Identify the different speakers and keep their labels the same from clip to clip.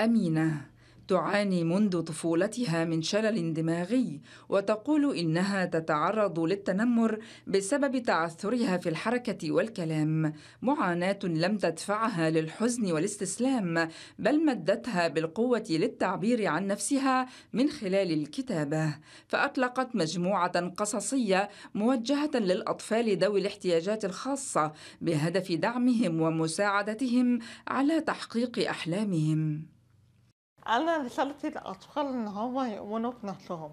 Speaker 1: امينه تعاني منذ طفولتها من شلل دماغي وتقول انها تتعرض للتنمر بسبب تعثرها في الحركه والكلام معاناه لم تدفعها للحزن والاستسلام بل مدتها بالقوه للتعبير عن نفسها من خلال الكتابه فاطلقت مجموعه قصصيه موجهه للاطفال ذوي الاحتياجات الخاصه بهدف دعمهم ومساعدتهم على تحقيق احلامهم انا رسالتي للاطفال
Speaker 2: ان هم يؤمنوا بنفسهم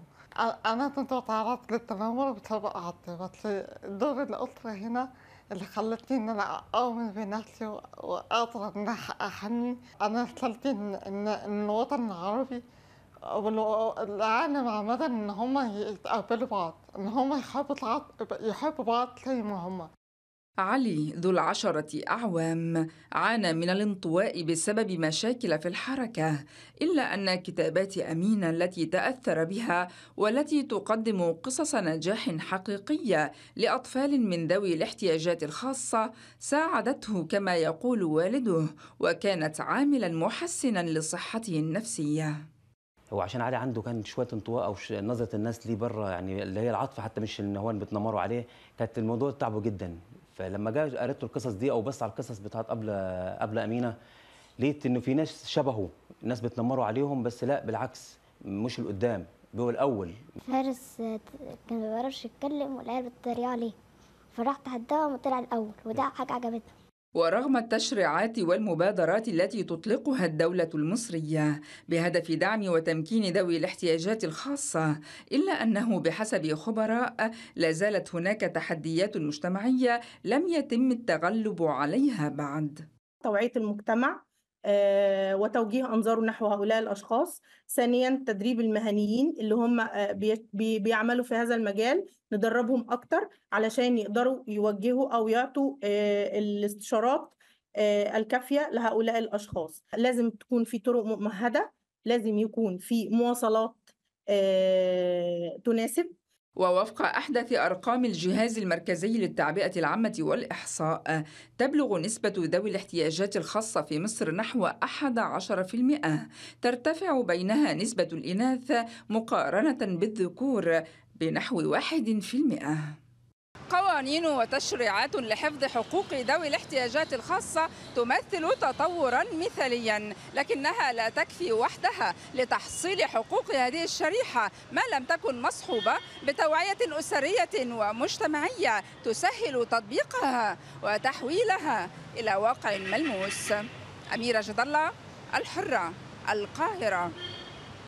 Speaker 2: انا كنت بتعرض للتنمر بسبب عادتي بس دور الاسره هنا اللي خلتني ان انا اؤمن بنفسي واقدر ان احمي انا رسالتي ان الوطن العربي والعالم عامة ان هم يتقبلوا بعض ان هم يحبوا بعض يحبوا بعض زي ما هم
Speaker 1: علي ذو العشرة أعوام عانى من الانطواء بسبب مشاكل في الحركة إلا أن كتابات أمينة التي تأثر بها والتي تقدم قصص نجاح حقيقية لأطفال من ذوي الاحتياجات الخاصة ساعدته كما يقول والده وكانت عاملا محسنا لصحته النفسية
Speaker 2: هو عشان علي عنده كان شويه انطواء او نظره الناس ليه بره يعني اللي هي العاطفه حتى مش ان هو بتنمروا عليه كانت الموضوع تعبه جدا فلما جاء قريت القصص دي او بس على القصص بتاعت قبل قبل امينه لقيت انه في ناس شبهه ناس بتنمروا عليهم بس لا بالعكس مش القدام هو الاول
Speaker 1: فارس كان ما بيعرفش يتكلم والعيال بتتريق عليه فرحت حدها وطلع الاول وده حاجه عجبتني ورغم التشريعات والمبادرات التي تطلقها الدولة المصرية بهدف دعم وتمكين ذوي الاحتياجات الخاصة، إلا أنه بحسب خبراء لا زالت هناك تحديات مجتمعية لم يتم التغلب عليها بعد. توعية
Speaker 2: المجتمع آه، وتوجيه أنظاره نحو هؤلاء الأشخاص ثانيا تدريب المهنيين اللي هم آه، بيعملوا في هذا المجال ندربهم أكتر علشان يقدروا يوجهوا أو يعطوا آه، الاستشارات الكافية لهؤلاء الأشخاص لازم تكون في طرق ممهدة لازم يكون في مواصلات تناسب ووفق أحدث أرقام الجهاز
Speaker 1: المركزي للتعبئة العامة والإحصاء تبلغ نسبة ذوي الاحتياجات الخاصة في مصر نحو 11% ترتفع بينها نسبة الإناث مقارنة بالذكور بنحو 1% قوانين وتشريعات لحفظ حقوق ذوي الاحتياجات الخاصة تمثل تطورا مثاليا لكنها لا تكفي وحدها لتحصيل حقوق هذه الشريحة ما لم تكن مصحوبة بتوعية أسرية ومجتمعية تسهل تطبيقها وتحويلها إلى واقع ملموس أميرة جدلة الحرة القاهرة